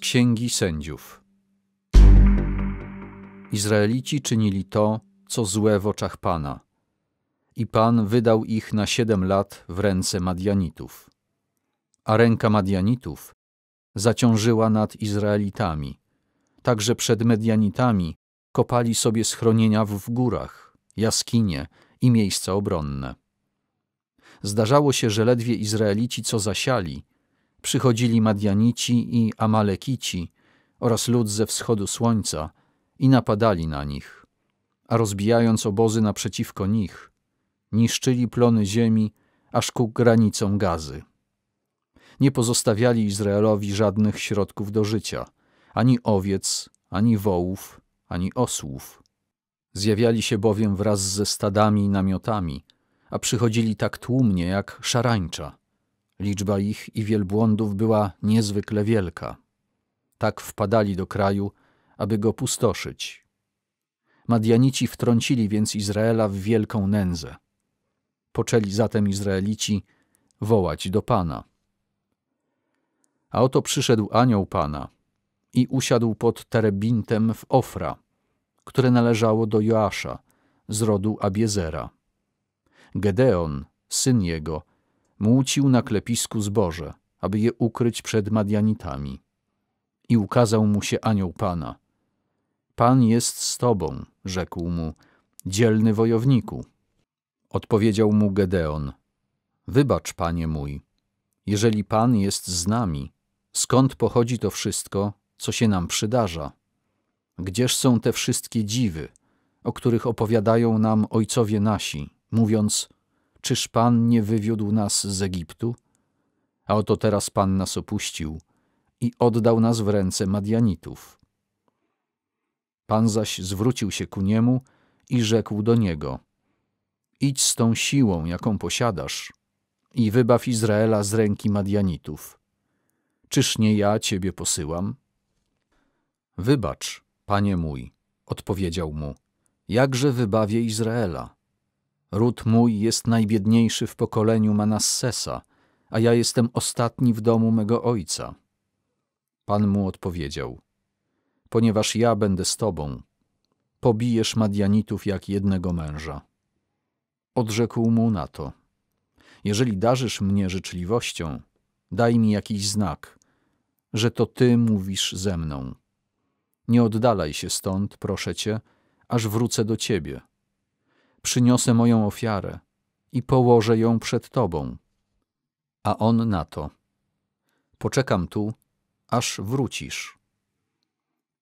Księgi Sędziów. Izraelici czynili to, co złe w oczach Pana. I Pan wydał ich na siedem lat w ręce Madianitów. A ręka Madianitów zaciążyła nad Izraelitami. Także przed Medianitami kopali sobie schronienia w górach, jaskinie i miejsca obronne. Zdarzało się, że ledwie Izraelici co zasiali – przychodzili Madianici i Amalekici oraz lud ze wschodu słońca i napadali na nich, a rozbijając obozy naprzeciwko nich, niszczyli plony ziemi aż ku granicom gazy. Nie pozostawiali Izraelowi żadnych środków do życia, ani owiec, ani wołów, ani osłów. Zjawiali się bowiem wraz ze stadami i namiotami, a przychodzili tak tłumnie jak szarańcza – Liczba ich i wielbłądów była niezwykle wielka. Tak wpadali do kraju, aby go pustoszyć. Madianici wtrącili więc Izraela w wielką nędzę. Poczęli zatem Izraelici wołać do Pana. A oto przyszedł anioł Pana i usiadł pod terebintem w Ofra, które należało do Joasza z rodu Abiezera. Gedeon, syn jego, młócił na klepisku zboże, aby je ukryć przed Madianitami. I ukazał mu się anioł Pana. Pan jest z tobą, rzekł mu, dzielny wojowniku. Odpowiedział mu Gedeon, wybacz, panie mój, jeżeli Pan jest z nami, skąd pochodzi to wszystko, co się nam przydarza? Gdzież są te wszystkie dziwy, o których opowiadają nam ojcowie nasi, mówiąc – Czyż Pan nie wywiódł nas z Egiptu? A oto teraz Pan nas opuścił i oddał nas w ręce Madianitów. Pan zaś zwrócił się ku niemu i rzekł do niego: Idź z tą siłą, jaką posiadasz, i wybaw Izraela z ręki Madianitów. Czyż nie ja ciebie posyłam? Wybacz, panie mój, odpowiedział mu, jakże wybawię Izraela? Ród mój jest najbiedniejszy w pokoleniu Manassesa, a ja jestem ostatni w domu mego ojca. Pan mu odpowiedział, ponieważ ja będę z tobą, pobijesz Madianitów jak jednego męża. Odrzekł mu na to, jeżeli darzysz mnie życzliwością, daj mi jakiś znak, że to ty mówisz ze mną. Nie oddalaj się stąd, proszę cię, aż wrócę do ciebie przyniosę moją ofiarę i położę ją przed Tobą. A on na to. Poczekam tu, aż wrócisz.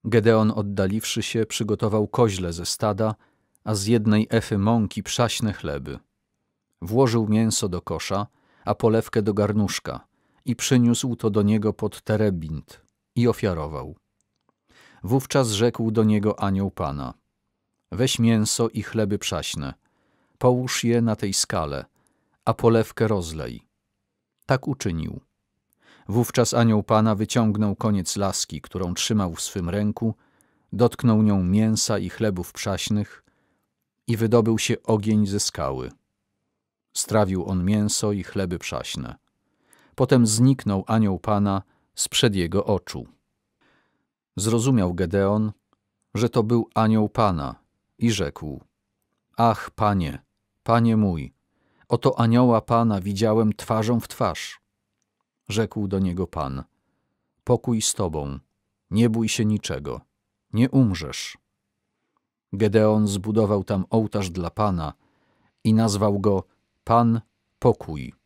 Gedeon oddaliwszy się, przygotował koźle ze stada, a z jednej efy mąki przaśne chleby. Włożył mięso do kosza, a polewkę do garnuszka i przyniósł to do niego pod terebint i ofiarował. Wówczas rzekł do niego anioł Pana – Weź mięso i chleby przaśne, połóż je na tej skale, a polewkę rozlej. Tak uczynił. Wówczas anioł Pana wyciągnął koniec laski, którą trzymał w swym ręku, dotknął nią mięsa i chlebów przaśnych i wydobył się ogień ze skały. Strawił on mięso i chleby przaśne. Potem zniknął anioł Pana sprzed jego oczu. Zrozumiał Gedeon, że to był anioł Pana, i rzekł: Ach, panie, panie mój, oto anioła pana widziałem twarzą w twarz. Rzekł do niego pan: Pokój z tobą, nie bój się niczego, nie umrzesz. Gedeon zbudował tam ołtarz dla pana i nazwał go Pan Pokój.